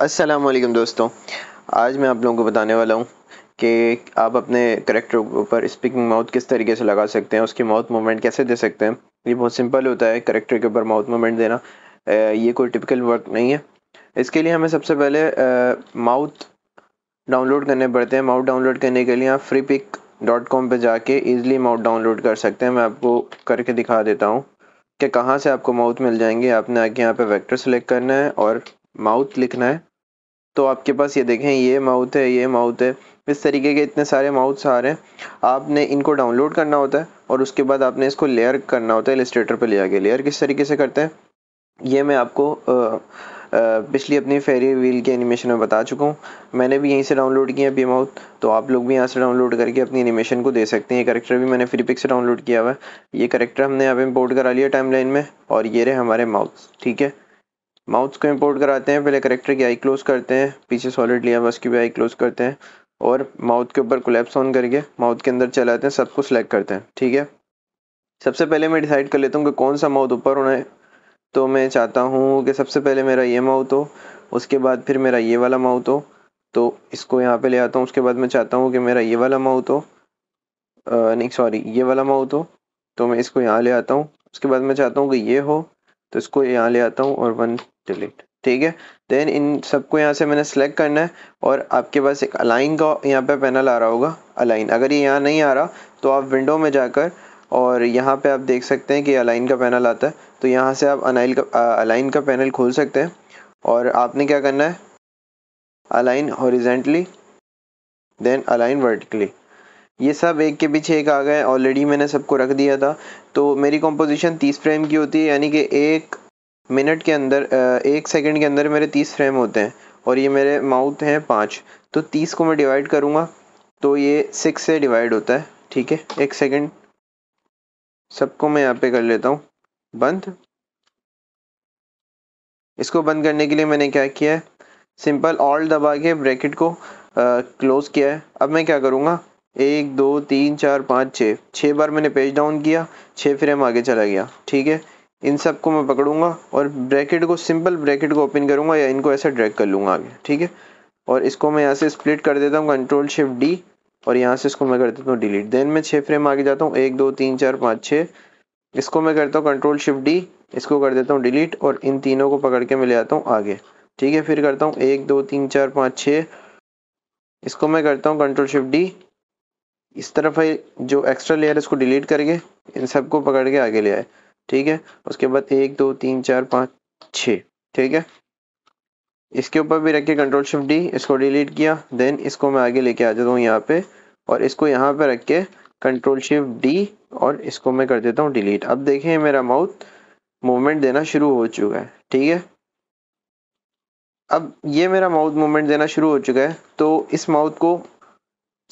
अस्सलाम वालेकुम दोस्तों आज मैं आप लोगों को बताने वाला हूँ कि आप अपने करेक्टर के ऊपर स्पीकिंग माउथ किस तरीके से लगा सकते हैं उसकी माउथ मूवमेंट कैसे दे सकते हैं ये बहुत सिंपल होता है करेक्टर के ऊपर माउथ मूवमेंट देना ये कोई टिपिकल वर्क नहीं है इसके लिए हमें सबसे पहले माउथ डाउनलोड करने पड़ते हैं माउथ डाउनलोड करने के लिए आप फ्री पिक डॉट कॉम पर जाके ईजिली माउथ डाउनलोड कर सकते हैं मैं आपको करके दिखा देता हूँ कि कहाँ से आपको माउथ मिल जाएंगे आपने आके यहाँ पे वेक्टर सेलेक्ट करना है और माउथ लिखना है तो आपके पास ये देखें ये माउथ है ये माउथ है इस तरीके के इतने सारे माउथ्स आ रहे हैं आपने इनको डाउनलोड करना होता है और उसके बाद आपने इसको लेयर करना होता है एलिस्ट्रेटर पर ले आगे लेयर किस तरीके से करते हैं ये मैं आपको आ, आ, पिछली अपनी फेरी व्हील के एनिमेशन में बता चुका हूँ मैंने भी यहीं से डाउनलोड किया बी माउथ तो आप लोग भी यहाँ से डाउनलोड करके अपनी एनिमेशन को दे सकते हैं ये करेक्टर भी मैंने फ्री पिक से डाउनलोड किया हुआ है ये करेक्टर हमने यहाँ पे इम्पोर्ट करा लिया लाइन में और ये रहे हमारे माउथ ठीक है माउथ को इम्पोर्ट कराते हैं पहले करेक्टर की आई क्लोज करते हैं पीछे सॉलिड लिया बस की भी आई क्लोज करते हैं और माउथ के ऊपर कोलेप्स ऑन करके माउथ के अंदर चलाते हैं सबको सेलेक्ट करते हैं ठीक है सबसे पहले मैं डिसाइड कर लेता हूँ कि कौन सा माउथ ऊपर होना है तो मैं चाहता हूँ कि सबसे पहले मेरा ये माउथ हो उसके बाद फिर मेरा ये वाला माउथ हो तो इसको यहाँ पे ले आता हूँ उसके बाद मैं चाहता हूँ कि मेरा ये वाला माउथ हो नहीं सॉरी ये वाला माउथ हो तो मैं इसको यहाँ ले आता हूँ उसके बाद मैं चाहता हूँ कि ये हो तो इसको यहाँ ले आता हूँ और वन डिलीट ठीक है देन इन सबको यहाँ से मैंने सेलेक्ट करना है और आपके पास एक अलाइन का यहाँ पे पैनल आ रहा होगा अलाइन अगर ये यहाँ नहीं आ रहा तो आप विंडो में जाकर और यहाँ पे आप देख सकते हैं कि अलाइन का पैनल आता है तो यहाँ से आप अनाइल का अलाइन का पैनल खोल सकते हैं और आपने क्या करना है align horizontally then align vertically ये सब एक के पीछे एक आ गए ऑलरेडी मैंने सबको रख दिया था तो मेरी कंपोजिशन 30 फ्रेम की होती है यानी कि एक मिनट के अंदर एक सेकंड के अंदर मेरे तीस फ्रेम होते हैं और ये मेरे माउथ हैं पाँच तो तीस को मैं डिवाइड करूँगा तो ये सिक्स से डिवाइड होता है ठीक है एक सेकंड सबको मैं यहाँ पे कर लेता हूँ बंद इसको बंद करने के लिए मैंने क्या किया है सिंपल ऑल दबा के ब्रैकेट को क्लोज़ किया है अब मैं क्या करूँगा एक दो तीन चार पाँच छः छः बार मैंने पेज डाउन किया छः फ्रेम आगे चला गया ठीक है इन सब को मैं पकड़ूंगा और ब्रैकेट को सिंपल ब्रैकेट को ओपन करूंगा या इनको ऐसे ड्रैग कर लूँगा आगे ठीक है और इसको मैं यहाँ से स्प्लिट कर देता हूँ कंट्रोल शिफ्ट डी और यहाँ से इसको मैं कर देता हूँ डिलीट देन मैं छः फ्रेम आगे जाता हूँ एक दो तीन चार पाँच छः इसको मैं करता हूँ कंट्रोल शिफ्ट डी इसको कर देता हूँ डिलीट और इन तीनों को पकड़ के मैं ले आता हूँ आगे ठीक है फिर करता हूँ एक दो तीन चार पाँच छः इसको मैं करता हूँ कंट्रोल शिफ्ट डी इस तरफ है जो एक्स्ट्रा लेयर है इसको डिलीट करके इन सबको पकड़ के आगे ले आए ठीक है उसके बाद एक दो तीन चार पाँच छ ठीक है इसके ऊपर भी रख के कंट्रोल शिफ्ट डी इसको डिलीट किया देन इसको मैं आगे लेके आ जाता हूँ यहाँ पे और इसको यहाँ पे रख के कंट्रोल शिफ्ट डी और इसको मैं कर देता हूँ डिलीट अब देखें मेरा माउथ मूवमेंट देना शुरू हो चुका है ठीक है अब ये मेरा माउथ मूवमेंट देना शुरू हो चुका है तो इस माउथ को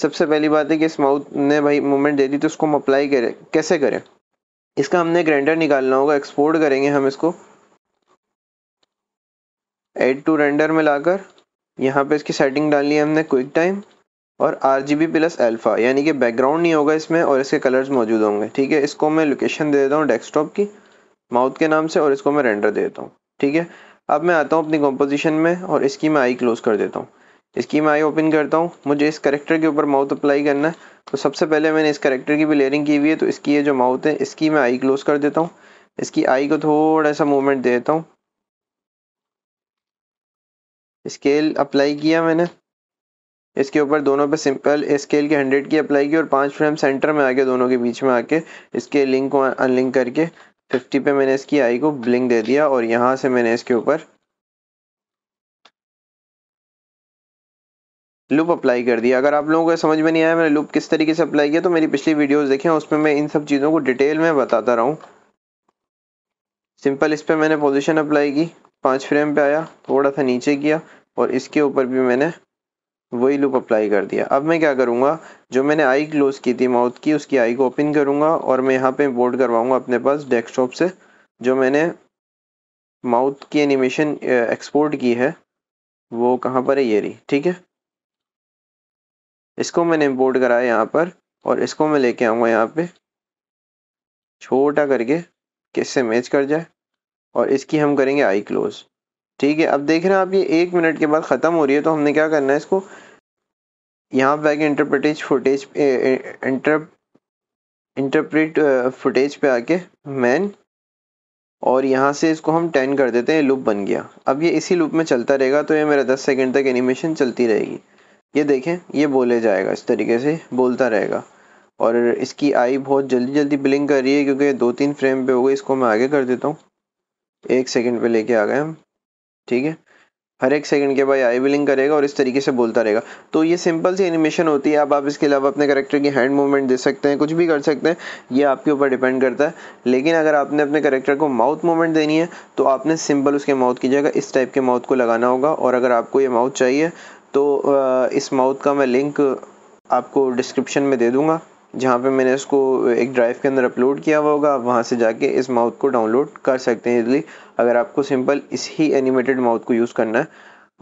सबसे पहली बात है कि इस माउथ ने भाई मूवमेंट दे दी तो उसको हम अप्लाई करें कैसे करें इसका हमने ग्रेंडर निकालना होगा एक्सपोर्ट करेंगे हम इसको एड टू रेंडर में लाकर यहाँ पे इसकी सेटिंग डालनी है हमने क्विक टाइम और R G B plus alpha यानी कि बैकग्राउंड नहीं होगा इसमें और इसके कलर्स मौजूद होंगे ठीक है इसको मैं लोकेशन दे देता हूँ डेस्कटॉप की माउथ के नाम से और इसको मैं रेंडर दे देता हूँ ठीक है अब मैं आता हूँ अपनी कंपोजिशन में और इसकी मैं आई क्लोज़ कर देता हूँ इसकी मैं आई ओपन करता हूँ मुझे इस करेक्टर के ऊपर माउथ अप्लाई करना है तो सबसे पहले मैंने इस करेक्टर की भी लेयरिंग की हुई है तो इसकी ये जो माउथ है इसकी मैं आई क्लोज कर देता हूँ इसकी आई को थोड़ा सा मूवमेंट दे देता हूँ स्केल अप्लाई किया मैंने इसके ऊपर दोनों पे सिंपल स्केल के हंड्रेड की अप्लाई की और पांच फ्रेम सेंटर में आके दोनों के बीच में आके इसके लिंक को अनलिंक करके फिफ्टी पे मैंने इसकी आई को ब्लिंक दे दिया और यहाँ से मैंने इसके ऊपर लूप अप्लाई कर दिया अगर आप लोगों को समझ में नहीं आया मैंने लूप किस तरीके से अप्लाई किया तो मेरी पिछली वीडियोस देखें उसमें मैं इन सब चीज़ों को डिटेल में बताता हूँ सिंपल इस पर मैंने पोजिशन अप्लाई की पाँच फ्रेम पे आया थोड़ा सा नीचे किया और इसके ऊपर भी मैंने वही लूप अप्लाई कर दिया अब मैं क्या करूँगा जो मैंने आई क्लोज़ की थी माउथ की उसकी आई को ओपन करूँगा और मैं यहाँ पर इम्पोर्ट करवाऊँगा अपने पास डेस्कटॉप से जो मैंने माउथ की एनिमेशन एक्सपोर्ट की है वो कहाँ पर है ये रही ठीक है इसको मैंने इम्पोर्ट कराया यहाँ पर और इसको मैं लेके आऊँगा यहाँ पे छोटा करके किससे मैच कर जाए और इसकी हम करेंगे आई क्लोज ठीक है अब देख रहे हैं आप ये एक मिनट के बाद ख़त्म हो रही है तो हमने क्या करना है इसको यहाँ पे आके इंटरप्रटेज फुटेज इंटर इंटरप्रेट फुटेज पे आके मैन और यहाँ से इसको हम टेन कर देते हैं लूप बन गया अब ये इसी लूप में चलता रहेगा तो ये मेरा दस सेकेंड तक एनिमेशन चलती रहेगी ये देखें ये बोले जाएगा इस तरीके से बोलता रहेगा और इसकी आई बहुत जल्दी जल्दी ब्लिंक कर रही है क्योंकि दो तीन फ्रेम पे हो गई इसको मैं आगे कर देता हूँ एक सेकंड पे लेके आ गए हम ठीक है हर एक सेकंड के बाद आई बिलिंग करेगा और इस तरीके से बोलता रहेगा तो ये सिंपल सी एनिमेशन होती है अब आप इसके अलावा अपने करेक्टर की हैंड मूवमेंट दे सकते हैं कुछ भी कर सकते हैं ये आपके ऊपर डिपेंड करता है लेकिन अगर आपने अपने करेक्टर को माउथ मूवमेंट देनी है तो आपने सिंपल उसके माउथ की जगह इस टाइप के माउथ को लगाना होगा और अगर आपको ये माउथ चाहिए तो इस माउथ का मैं लिंक आपको डिस्क्रिप्शन में दे दूँगा जहाँ पे मैंने इसको एक ड्राइव के अंदर अपलोड किया हुआ होगा आप वहाँ से जाके इस माउथ को डाउनलोड कर सकते हैं इजली अगर आपको सिंपल इस ही एनिमेटेड माउथ को यूज़ करना है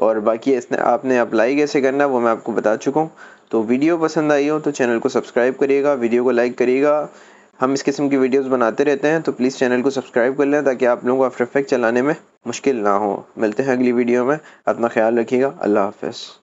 और बाकी इसने आपने अप्लाई कैसे करना है वो मैं आपको बता चुका हूँ तो वीडियो पसंद आई हो तो चैनल को सब्सक्राइब करिएगा वीडियो को लाइक करिएगा हम इस किस्म की वीडियोस बनाते रहते हैं तो प्लीज़ चैनल को सब्सक्राइब कर लें ताकि आप लोगों को आफ्टर इफेक्ट चलाने में मुश्किल ना हो मिलते हैं अगली वीडियो में अपना ख्याल रखिएगा अल्लाह हाफ